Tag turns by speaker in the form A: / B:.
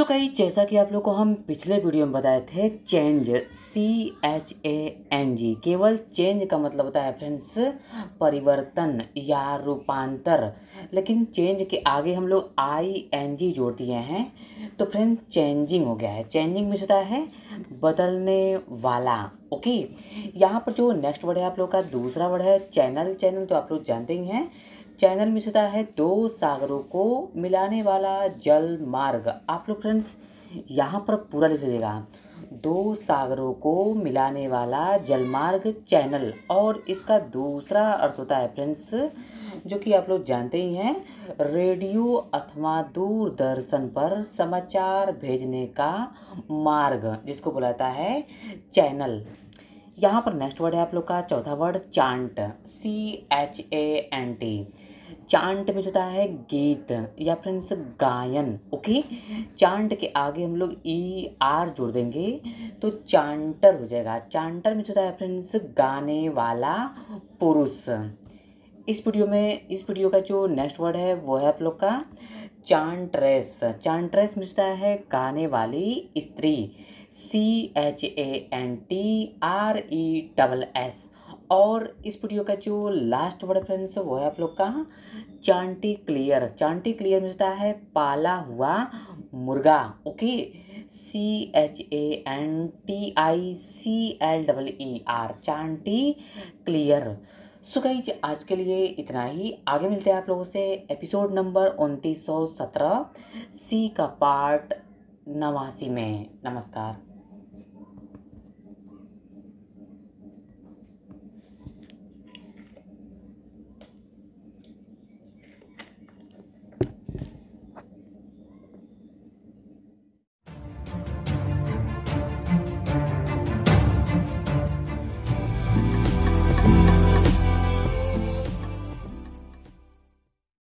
A: सो कई जैसा कि आप लोग को हम पिछले वीडियो में बताए थे change C H A N G केवल चेंज का मतलब होता है फ्रेंड्स परिवर्तन या रूपांतर लेकिन चेंज के आगे हम लोग आई एन जी जोड़ दिए हैं तो फ्रेंड्स चेंजिंग हो गया है चेंजिंग में होता है बदलने वाला ओके यहाँ पर जो नेक्स्ट वर्ड है आप लोग का दूसरा वर्ड है चैनल चैनल तो आप लोग जानते ही हैं चैनल में सुधा है दो सागरों को मिलाने वाला जल मार्ग आप लोग फ्रेंड्स यहाँ पर पूरा लिख लीजिएगा दो सागरों को मिलाने वाला जलमार्ग चैनल और इसका दूसरा अर्थ होता है फ्रेंड्स जो कि आप लोग जानते ही हैं रेडियो अथवा दूरदर्शन पर समाचार भेजने का मार्ग जिसको बुलाता है चैनल यहाँ पर नेक्स्ट वर्ड है आप लोग का चौथा word chant C H A N T chant में जाता है गीत या फिर गायन ओके चांट के आगे हम लोग ई e, आर जोड़ देंगे तो चांटर हो जाएगा चांटर में जाता है फ्रेंड्स गाने वाला पुरुष इस वीडियो में इस वीडियो का जो नेक्स्ट वर्ड है वो है आप लोग का चांट्रेस चांट्रेस में जाता है गाने वाली स्त्री C H A N T R E double S और इस वीडियो का जो लास्ट वर्ड फ्रेंड्स वो है आप लोग का चांटी क्लियर चांटी क्लियर मिलता है पाला हुआ मुर्गा okay C H A N T I C L double E R chanticleer so आज के लिए इतना ही आगे मिलते हैं आप लोगों से एपिसोड नंबर उनतीस सौ सत्रह सी का पार्ट नवासी में नमस्कार